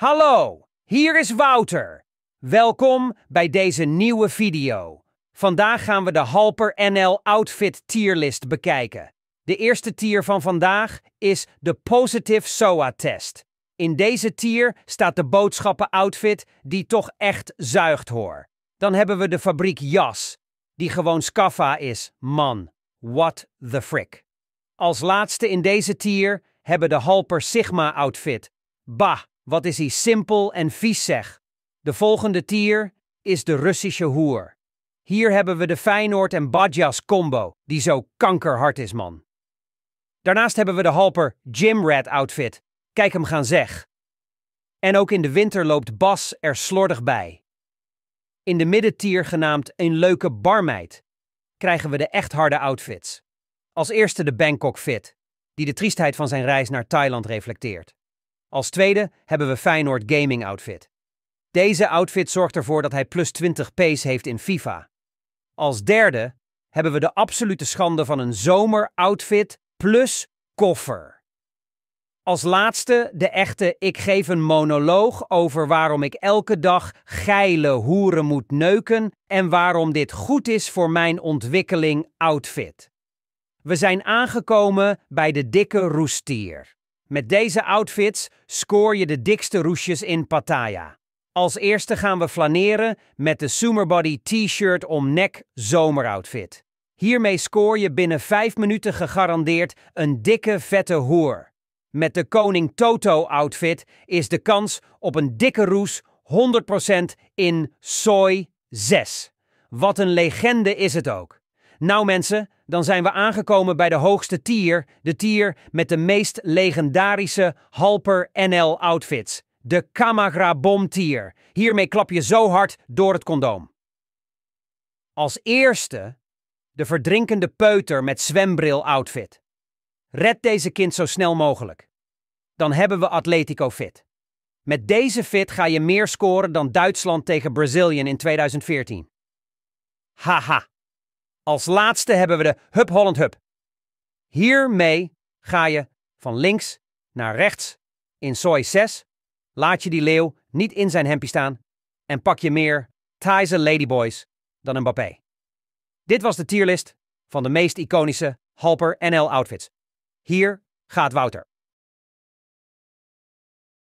Hallo, hier is Wouter. Welkom bij deze nieuwe video. Vandaag gaan we de Halper NL Outfit tierlist bekijken. De eerste tier van vandaag is de Positive SOA Test. In deze tier staat de boodschappen outfit die toch echt zuigt hoor. Dan hebben we de fabriek jas, die gewoon scaffa is. Man, what the frick. Als laatste in deze tier hebben de Halper Sigma outfit. Bah, wat is hij simpel en vies zeg. De volgende tier is de Russische hoer. Hier hebben we de Feyenoord en Badjas combo, die zo kankerhard is man. Daarnaast hebben we de halper Jim Red outfit. Kijk hem gaan zeg. En ook in de winter loopt Bas er slordig bij. In de middentier genaamd een leuke barmeid krijgen we de echt harde outfits. Als eerste de Bangkok Fit, die de triestheid van zijn reis naar Thailand reflecteert. Als tweede hebben we Feyenoord Gaming Outfit. Deze outfit zorgt ervoor dat hij plus 20 pace heeft in FIFA. Als derde hebben we de absolute schande van een outfit plus koffer. Als laatste de echte ik geef een monoloog over waarom ik elke dag geile hoeren moet neuken en waarom dit goed is voor mijn ontwikkeling outfit. We zijn aangekomen bij de dikke roestier. Met deze outfits scoor je de dikste roesjes in Pattaya. Als eerste gaan we flaneren met de Summerbody T-shirt om nek zomeroutfit. Hiermee scoor je binnen 5 minuten gegarandeerd een dikke vette hoer. Met de Koning Toto outfit is de kans op een dikke roes 100% in Soi 6. Wat een legende is het ook. Nou mensen, dan zijn we aangekomen bij de hoogste tier. De tier met de meest legendarische Halper NL outfits. De Kamagra Bom tier. Hiermee klap je zo hard door het condoom. Als eerste de verdrinkende peuter met zwembril outfit. Red deze kind zo snel mogelijk. Dan hebben we Atletico fit. Met deze fit ga je meer scoren dan Duitsland tegen Brazilian in 2014. Haha. Als laatste hebben we de Hub Holland Hub. Hiermee ga je van links naar rechts in soi 6. Laat je die leeuw niet in zijn hempje staan en pak je meer Thaise ladyboys dan een Mbappé. Dit was de tierlist van de meest iconische Halper NL outfits. Hier gaat Wouter.